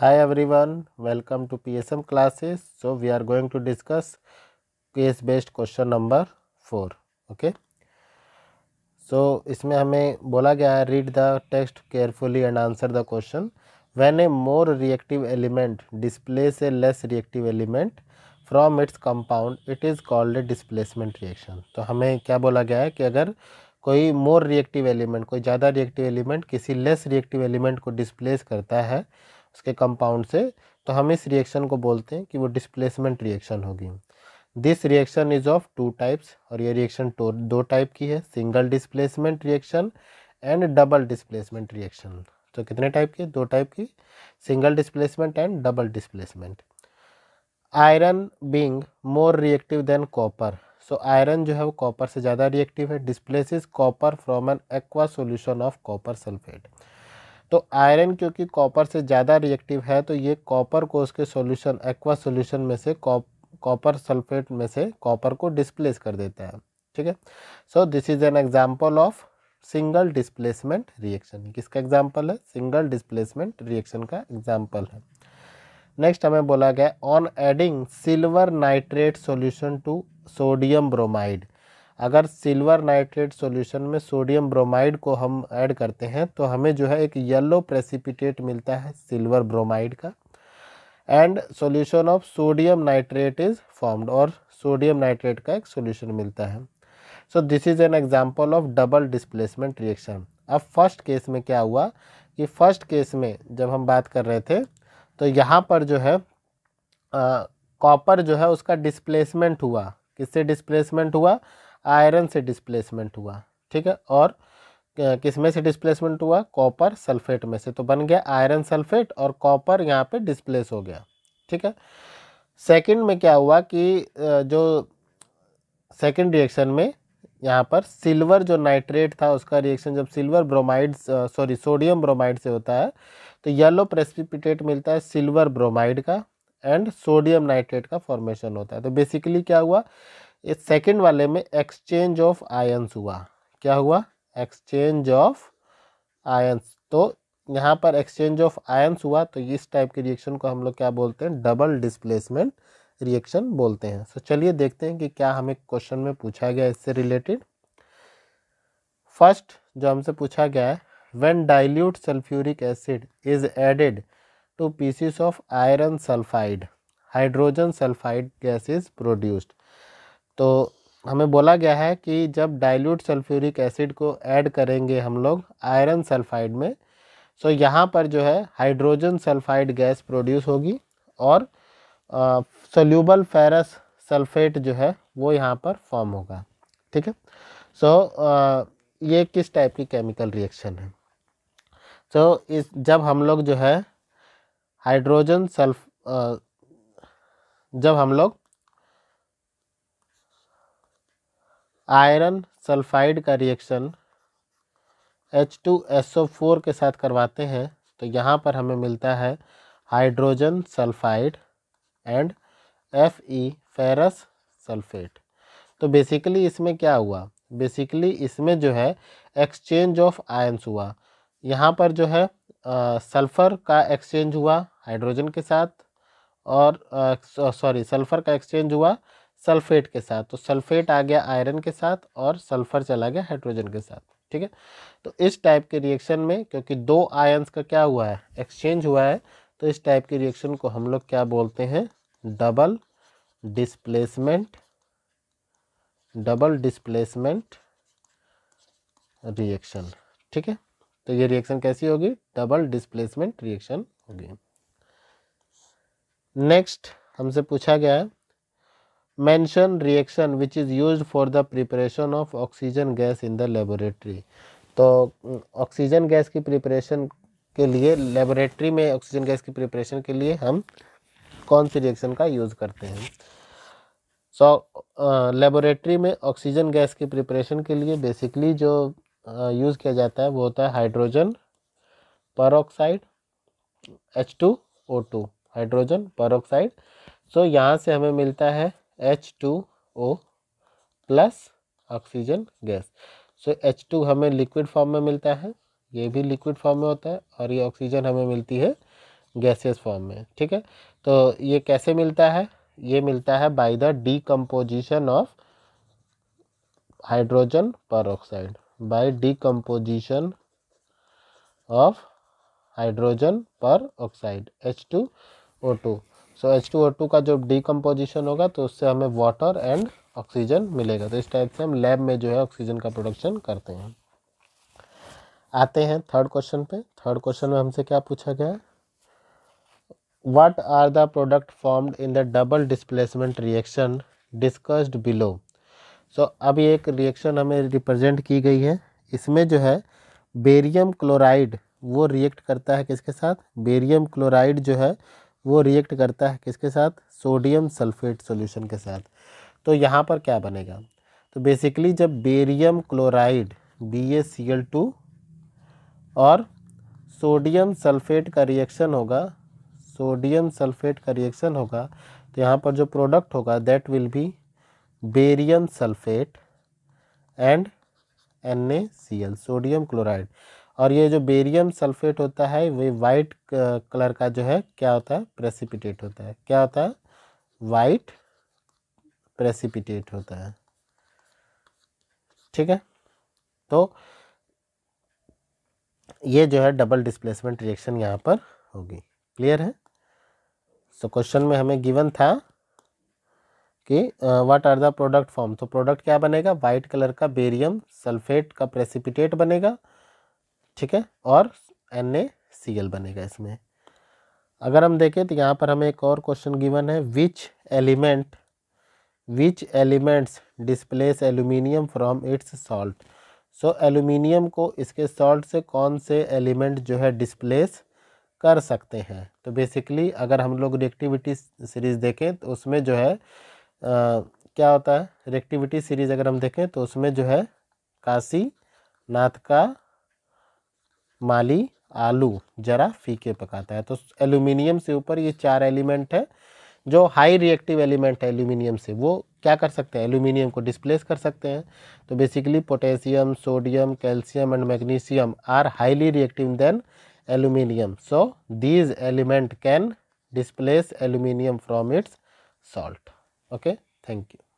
welcome to P S M classes so we are going to discuss case based question number four okay so इसमें हमें बोला गया है read the text carefully and answer the question when a more reactive element displace a less reactive element from its compound it is called a displacement reaction तो हमें क्या बोला गया है कि अगर कोई मोर रिएक्टिव एलिमेंट कोई ज़्यादा रिएक्टिव एलिमेंट किसी लेस रिएक्टिव एलिमेंट को डिसप्लेस करता है उसके कंपाउंड से तो हम इस रिएक्शन को बोलते हैं कि वो डिस्प्लेसमेंट रिएक्शन होगी this reaction is of two types और ये रिएक्शन दो टाइप की है single displacement reaction and double displacement reaction तो कितने टाइप की दो टाइप की single displacement and double displacement iron being more reactive than copper so iron जो है वो कॉपर से ज़्यादा रिएक्टिव है displaces copper from an aqua solution of copper sulphate तो आयरन क्योंकि कॉपर से ज़्यादा रिएक्टिव है तो ये कॉपर को उसके सॉल्यूशन एक्वा सॉल्यूशन में से कॉपर सल्फेट में से कॉपर को डिस्प्लेस कर देता है ठीक है so this is an example of single displacement reaction किसका एग्जाम्पल है सिंगल डिस्प्लेसमेंट रिएक्शन का एग्जाम्पल है नेक्स्ट हमें बोला गया on adding silver nitrate solution to sodium bromide अगर सिल्वर नाइट्रेट सॉल्यूशन में सोडियम ब्रोमाइड को हम ऐड करते हैं तो हमें जो है एक येलो प्रेसिपिटेट मिलता है सिल्वर ब्रोमाइड का and solution of sodium nitrate is formed और सोडियम नाइट्रेट का एक सॉल्यूशन मिलता है so this is an example of double displacement reaction अब फर्स्ट केस में क्या हुआ कि फर्स्ट केस में जब हम बात कर रहे थे तो यहाँ पर जो है कॉपर जो है उसका डिस्प्लेसमेंट हुआ किससे डिस्प्लेसमेंट हुआ आयरन से डिस्प्लेसमेंट हुआ ठीक है और किस में से डिस्प्लेसमेंट हुआ कॉपर सल्फेट में से तो बन गया आयरन सल्फेट और कॉपर यहाँ पे डिस्प्लेस हो गया ठीक है सेकंड में क्या हुआ कि जो सेकंड रिएक्शन में यहाँ पर सिल्वर जो नाइट्रेट था उसका रिएक्शन जब silver bromide sorry sodium bromide से होता है तो येलो प्रेसिपिटेट मिलता है सिल्वर ब्रोमाइड का एंड सोडियम नाइट्रेट का फॉर्मेशन होता है तो बेसिकली क्या हुआ इस सेकंड वाले में एक्सचेंज ऑफ आयंस हुआ क्या हुआ एक्सचेंज ऑफ आयंस तो यहाँ पर एक्सचेंज ऑफ आयंस हुआ तो इस टाइप के रिएक्शन को हम लोग क्या बोलते हैं डबल डिस्प्लेसमेंट रिएक्शन बोलते हैं सो so, चलिए देखते हैं कि क्या हमें क्वेश्चन में पूछा गया इससे रिलेटेड फर्स्ट जो हमसे पूछा गया है when dilute sulphuric acid is added to pieces of iron sulphide hydrogen sulphide gas is produced तो हमें बोला गया है कि जब डाइल्यूट सल्फ्यूरिक एसिड को ऐड करेंगे हम लोग आयरन सल्फाइड में सो यहाँ पर जो है हाइड्रोजन सल्फाइड गैस प्रोड्यूस होगी और सोल्यूबल फेरस सल्फेट जो है वो यहाँ पर फॉर्म होगा ठीक है सो ये किस टाइप की केमिकल रिएक्शन है सो so, इस जब हम लोग जो है हाइड्रोजन सल्फ जब हम लोग आयरन सल्फाइड का reaction H two S O four के साथ करवाते हैं तो यहाँ पर हमें मिलता है hydrogen sulphide and F E ferrous sulphate तो बेसिकली इसमें क्या हुआ बेसिकली इसमें जो है एक्सचेंज ऑफ आयंस हुआ यहाँ पर जो है सल्फ़र का एक्सचेंज हुआ हाइड्रोजन के साथ और सॉरी सल्फ़र का एक्सचेंज हुआ सल्फेट के साथ तो सल्फेट आ गया आयरन के साथ और सल्फर चला गया हाइड्रोजन के साथ ठीक है तो इस टाइप के रिएक्शन में क्योंकि दो आयन्स का क्या हुआ है एक्सचेंज हुआ है तो इस टाइप के रिएक्शन को हम लोग क्या बोलते हैं double displacement double displacement reaction ठीक है तो ये रिएक्शन कैसी होगी डबल डिस्प्लेसमेंट रिएक्शन होगी नेक्स्ट हमसे पूछा गया है mention reaction which is use for the preparation of oxygen gas in the laboratory तो ऑक्सीजन mm, गैस की प्रिपरेशन के लिए लेबोरेटरी में ऑक्सीजन गैस की प्रिपरेशन के लिए हम कौन से रिएक्शन का यूज़ करते हैं सो so, लेबोरेटरी uh, में ऑक्सीजन गैस की प्रिपरेशन के लिए बेसिकली जो यूज़ uh, किया जाता है वो होता है hydrogen peroxide H two O two hydrogen peroxide so यहाँ से हमें मिलता है H two O plus oxygen gas so H two हमें लिक्विड फॉर्म में मिलता है ये भी लिक्विड फॉर्म में होता है और ये ऑक्सीजन हमें मिलती है गैसेस फॉर्म में ठीक है तो ये कैसे मिलता है ये मिलता है by the decomposition of hydrogen peroxide by decomposition of hydrogen peroxide H two O two so H two O two का जो डिकम्पोजिशन होगा तो उससे हमें वाटर एंड ऑक्सीजन मिलेगा तो इस टाइप से हम लैब में जो है ऑक्सीजन का प्रोडक्शन करते हैं आते हैं थर्ड क्वेश्चन पे थर्ड क्वेश्चन में हमसे क्या पूछा गया है what are the product formed in the double displacement reaction discussed below so अब एक रिएक्शन हमें रिप्रेजेंट की गई है इसमें जो है बेरियम क्लोराइड वो रिएक्ट करता है किसके साथ बेरियम क्लोराइड जो है वो रिएक्ट करता है किसके साथ सोडियम सल्फेट सॉल्यूशन के साथ तो यहाँ पर क्या बनेगा तो बेसिकली जब barium chloride B A C L two और सोडियम सल्फेट का रिएक्शन होगा सोडियम सल्फेट का रिएक्शन होगा तो यहाँ पर जो प्रोडक्ट होगा that will be barium sulphate and N A C L sodium chloride और ये जो बेरियम सल्फेट होता है वे वाइट कलर का जो है क्या होता है प्रेसिपिटेट होता है क्या होता है वाइट प्रेसिपिटेट होता है ठीक है तो ये जो है डबल डिस्प्लेसमेंट रिएक्शन यहाँ पर होगी क्लियर है सो so, क्वेश्चन में हमें गिवन था कि what are the product form तो प्रोडक्ट क्या बनेगा वाइट कलर का बेरियम सल्फेट का प्रेसिपिटेट बनेगा ठीक है और एन ए सी एल बनेगा इसमें अगर हम देखें तो यहाँ पर हमें एक और क्वेश्चन गिवन है which element which elements displace aluminium from its salt so aluminium को इसके सॉल्ट से कौन से एलिमेंट जो है डिस्प्लेस कर सकते हैं तो बेसिकली अगर हम लोग रिएक्टिविटी सीरीज़ देखें तो उसमें जो है आ, क्या होता है रिएक्टिविटी सीरीज़ अगर हम देखें तो उसमें जो है काशी नाथ का माली आलू जरा फीके पकाता है तो एल्यूमिनियम से ऊपर ये चार एलिमेंट है जो हाई रिएक्टिव एलिमेंट है एल्यूमिनियम से वो क्या कर सकते हैं एल्यूमिनियम को डिस्प्लेस कर सकते हैं तो basically potassium sodium calcium and magnesium are highly reactive than aluminium so these element can displace aluminium from its salt okay thank you